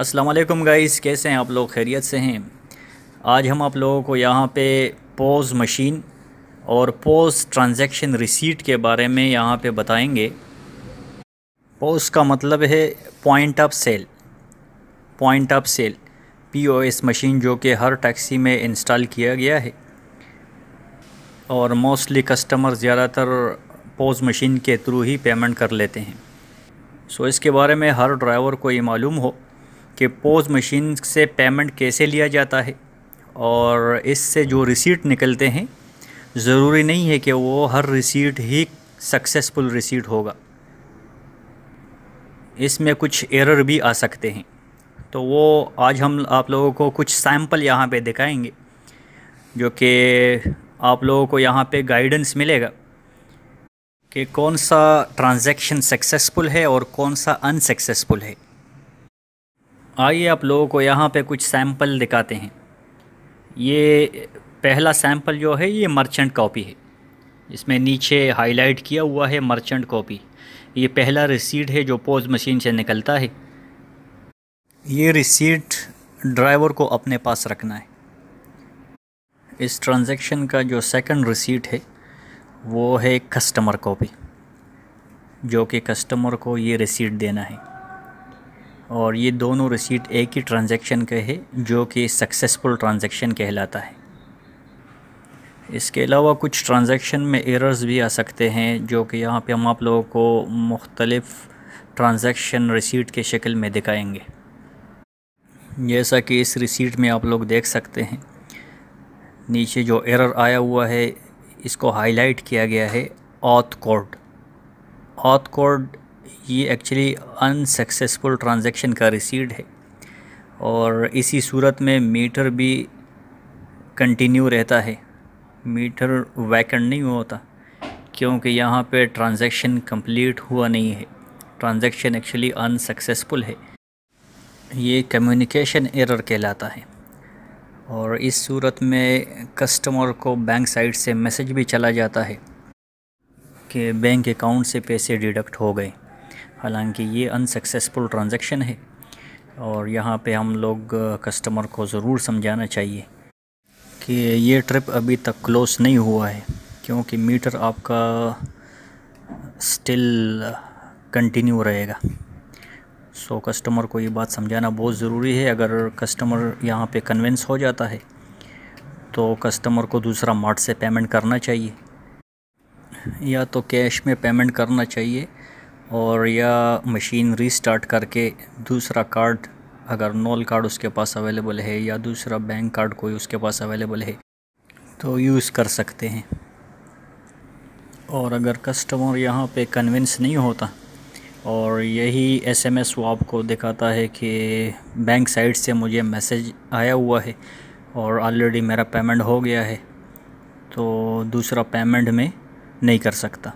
अस्सलाम वालेकुम गाइस कैसे हैं आप लोग खैरियत से हैं आज हम आप लोगों को यहाँ पे पोज मशीन और पोज ट्रांजैक्शन रिसीट के बारे में यहाँ पे बताएंगे पोज का मतलब है point of sale point of sale POS machine जो कि हर टैक्सी में इंस्टॉल किया गया है और मोस्टली कस्टमर ज़्यादातर पोज मशीन के थ्रू ही पेमेंट कर लेते हैं सो इसके बारे में हर ड्राइवर को ये मालूम हो कि पोज मशीन से पेमेंट कैसे लिया जाता है और इससे जो रिसीट निकलते हैं ज़रूरी नहीं है कि वो हर रिसीट ही सक्सेसफुल रिसीट होगा इसमें कुछ एरर भी आ सकते हैं तो वो आज हम आप लोगों को कुछ सैम्पल यहाँ पे दिखाएंगे जो कि आप लोगों को यहाँ पे गाइडेंस मिलेगा कि कौन सा ट्रांजैक्शन सक्सेसफुल है और कौन सा अनसक्सेसफुल है आइए आप लोगों को यहाँ पे कुछ सैंपल दिखाते हैं ये पहला सैंपल जो है ये मर्चेंट कॉपी है इसमें नीचे हाईलाइट किया हुआ है मर्चेंट कॉपी ये पहला रिसीट है जो पोज मशीन से निकलता है ये रिसीट ड्राइवर को अपने पास रखना है इस ट्रांजैक्शन का जो सेकंड रिसीट है वो है कस्टमर कॉपी जो कि कस्टमर को ये रिसीट देना है और ये दोनों रिसीट एक ही ट्रांजैक्शन का है जो कि सक्सेसफुल ट्रांजैक्शन कहलाता है इसके अलावा कुछ ट्रांजैक्शन में एरर्स भी आ सकते हैं जो कि यहाँ पे हम आप लोगों को मुख्तलफ़ ट्रांजैक्शन रिसीट के शक्ल में दिखाएंगे जैसा कि इस रिसीट में आप लोग देख सकते हैं नीचे जो एरर आया हुआ है इसको हाईलाइट किया गया है ऑथ कोड ऑथ कोड ये एक्चुअली अनसक्सेसफुल ट्रांजैक्शन का रिसीड है और इसी सूरत में मीटर भी कंटिन्यू रहता है मीटर वैकेंट नहीं होता क्योंकि यहाँ पे ट्रांजैक्शन कंप्लीट हुआ नहीं है ट्रांजैक्शन एक्चुअली अनसक्सेसफुल है ये कम्युनिकेशन एरर कहलाता है और इस सूरत में कस्टमर को बैंक साइड से मैसेज भी चला जाता है कि बैंक अकाउंट से पैसे डिडक्ट हो गए हालांकि ये अनसक्सेसफुल ट्रांजैक्शन है और यहाँ पे हम लोग कस्टमर को ज़रूर समझाना चाहिए कि ये ट्रिप अभी तक क्लोज नहीं हुआ है क्योंकि मीटर आपका स्टिल कंटिन्यू रहेगा सो so, कस्टमर को ये बात समझाना बहुत ज़रूरी है अगर कस्टमर यहाँ पे कन्वेंस हो जाता है तो कस्टमर को दूसरा मार्ट से पेमेंट करना चाहिए या तो कैश में पेमेंट करना चाहिए और या मशीन रीस्टार्ट करके दूसरा कार्ड अगर नॉल कार्ड उसके पास अवेलेबल है या दूसरा बैंक कार्ड कोई उसके पास अवेलेबल है तो यूज़ कर सकते हैं और अगर कस्टमर यहाँ पे कन्विंस नहीं होता और यही एस एम एस वो आपको दिखाता है कि बैंक साइड से मुझे मैसेज आया हुआ है और ऑलरेडी मेरा पेमेंट हो गया है तो दूसरा पेमेंट में नहीं कर सकता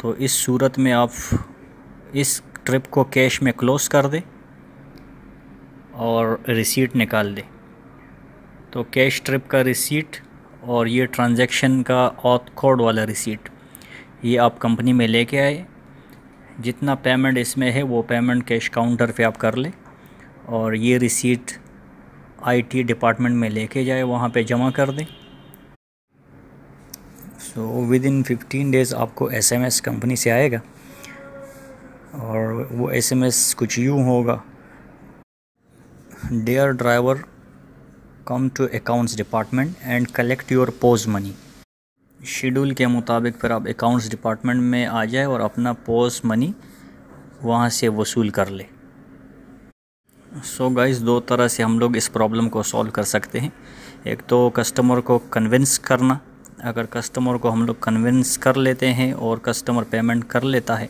तो इस सूरत में आप इस ट्रिप को कैश में क्लोज़ कर दे और रिसीट निकाल दे तो कैश ट्रिप का रिसीट और ये ट्रांजैक्शन का ऑथ कोड वाला रिसीट ये आप कंपनी में लेके आए जितना पेमेंट इसमें है वो पेमेंट कैश काउंटर पे आप कर ले और ये रिसीट आईटी डिपार्टमेंट में लेके जाए वहाँ पे जमा कर दें so within fifteen days आपको एसएमएस कंपनी से आएगा और वो एसएमएस कुछ यूँ होगा dear driver come to accounts department and collect your POS money schedule के मुताबिक फिर आप अकाउंट्स डिपार्टमेंट में आ जाए और अपना पोज मनी वहाँ से वसूल कर ले सो so गाइस दो तरह से हम लोग इस प्रॉब्लम को सॉल्व कर सकते हैं एक तो कस्टमर को कन्विंस करना अगर कस्टमर को हम लोग कन्विंस कर लेते हैं और कस्टमर पेमेंट कर लेता है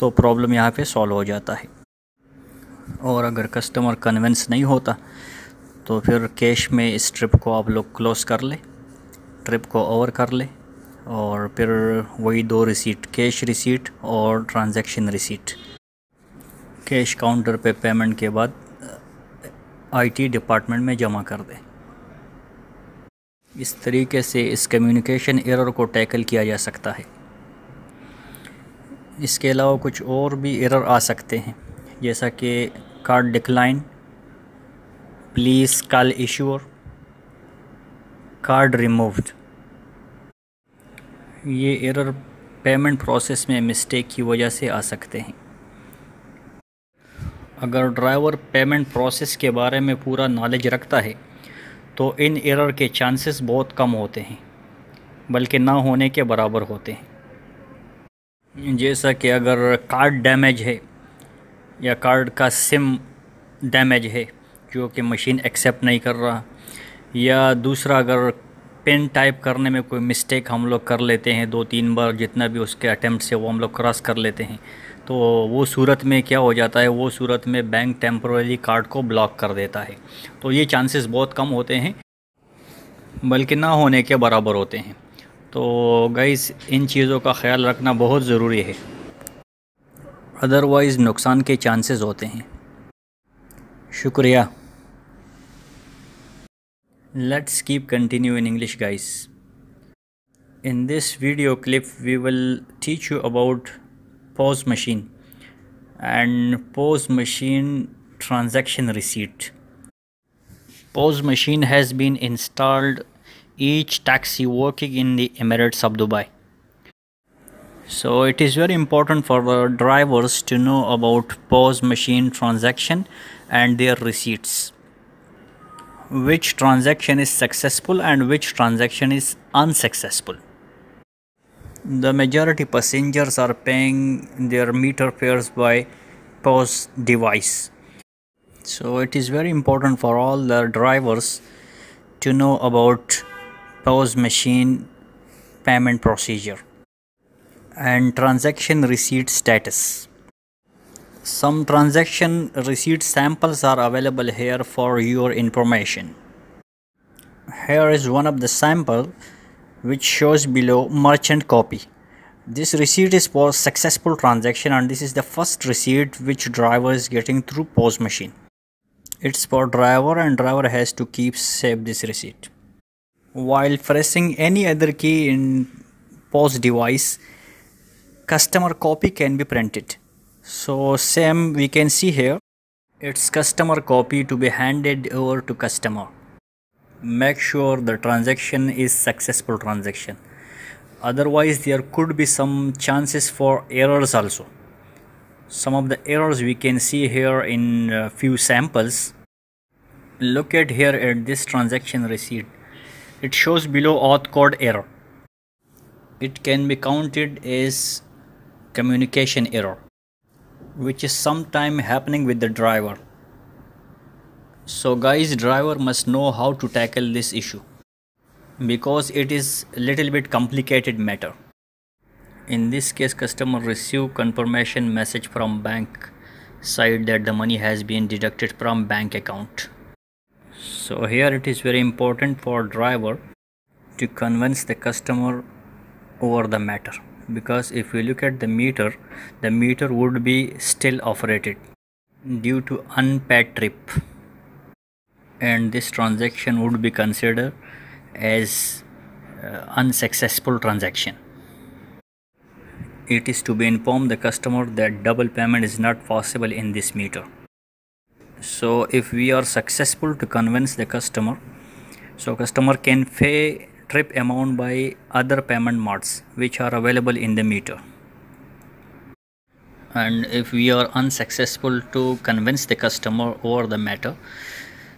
तो प्रॉब्लम यहाँ पे सॉल्व हो जाता है और अगर कस्टमर कन्विंस नहीं होता तो फिर कैश में इस ट्रिप को आप लोग क्लोज़ कर ले ट्रिप को ओवर कर ले और फिर वही दो रिसीट कैश रिसीट और ट्रांजैक्शन रिसीट कैश काउंटर पे पेमेंट के बाद आईटी डिपार्टमेंट में जमा कर दें इस तरीके से इस कम्युनिकेशन एरर को टैकल किया जा सकता है इसके अलावा कुछ और भी एरर आ सकते हैं जैसा कि card decline please call issuer card removed ये एरर पेमेंट प्रोसेस में मिस्टेक की वजह से आ सकते हैं अगर ड्राइवर पेमेंट प्रोसेस के बारे में पूरा नॉलेज रखता है तो इन एरर के चांसेस बहुत कम होते हैं बल्कि ना होने के बराबर होते हैं जैसा कि अगर कार्ड डैमेज है या कार्ड का सिम डैमेज है जो कि मशीन एक्सेप्ट नहीं कर रहा या दूसरा अगर पेन टाइप करने में कोई मिस्टेक हम लोग कर लेते हैं दो तीन बार जितना भी उसके अटैम्प्ट से वो हम लोग क्रॉस कर लेते हैं तो वो सूरत में क्या हो जाता है वो सूरत में बैंक टेम्प्रोरी कार्ड को ब्लॉक कर देता है तो ये चांसेस बहुत कम होते हैं बल्कि ना होने के बराबर होते हैं तो गईस इन चीज़ों का ख्याल रखना बहुत ज़रूरी है अदरवाइज़ नुकसान के चांसेस होते हैं शुक्रिया let's keep continue in English guys in this video clip we will teach you about POS machine and POS machine transaction receipt POS machine has been installed each taxi working in the Emirates of Dubai. So it is very important for the drivers to know about POS machine transaction and their receipts. Which transaction is successful and which transaction is unsuccessful. The majority passengers are paying their meter fares by POS device. So it is very important for all the drivers to know about POS machine payment procedure and transaction receipt status. Some transaction receipt samples are available here for your information. Here is one of the sample which shows below merchant copy. This receipt is for successful transaction and this is the first receipt which driver is getting through POS machine. It's for driver and driver has to keep save this receipt. While pressing any other key in POS device, customer copy can be printed. So same we can see here, it's customer copy to be handed over to customer. Make sure the transaction is successful transaction. Otherwise there could be some chances for errors also. Some of the errors we can see here in uh, few samples. Look at here at this transaction receipt it shows below auth code error. It can be counted as communication error, which is sometime happening with the driver. So guys, driver must know how to tackle this issue because it is a little bit complicated matter. In this case, customer receive confirmation message from bank side that the money has been deducted from bank account so here it is very important for driver to convince the customer over the matter because if we look at the meter the meter would be still operated due to unpaid trip and this transaction would be considered as uh, unsuccessful transaction it is to be informed the customer that double payment is not possible in this meter so if we are successful to convince the customer so customer can pay trip amount by other payment modes which are available in the meter and if we are unsuccessful to convince the customer over the matter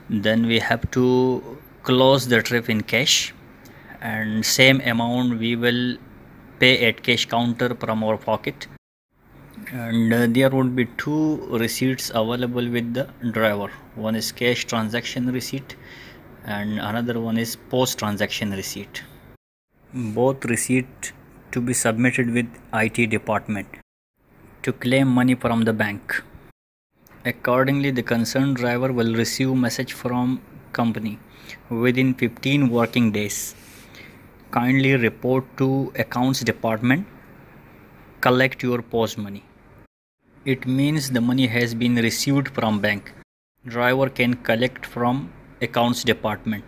then we have to close the trip in cash and same amount we will pay at cash counter from our pocket and uh, there would be two receipts available with the driver one is cash transaction receipt and another one is post transaction receipt both receipt to be submitted with IT department to claim money from the bank accordingly the concerned driver will receive message from company within 15 working days kindly report to accounts department collect your post money it means the money has been received from bank. Driver can collect from accounts department.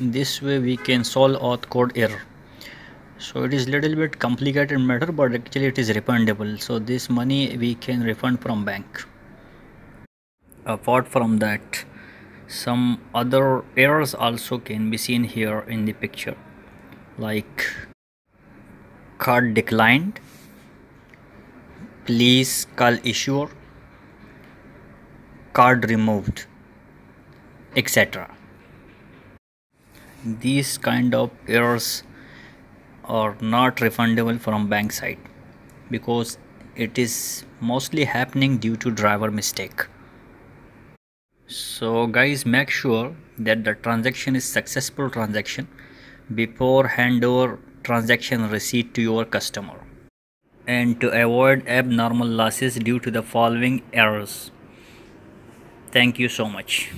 This way we can solve auth code error. So it is little bit complicated matter but actually it is refundable. So this money we can refund from bank. Apart from that some other errors also can be seen here in the picture like card declined please call issuer card removed etc these kind of errors are not refundable from bank side because it is mostly happening due to driver mistake so guys make sure that the transaction is successful transaction before handover transaction receipt to your customer and to avoid abnormal losses due to the following errors. Thank you so much.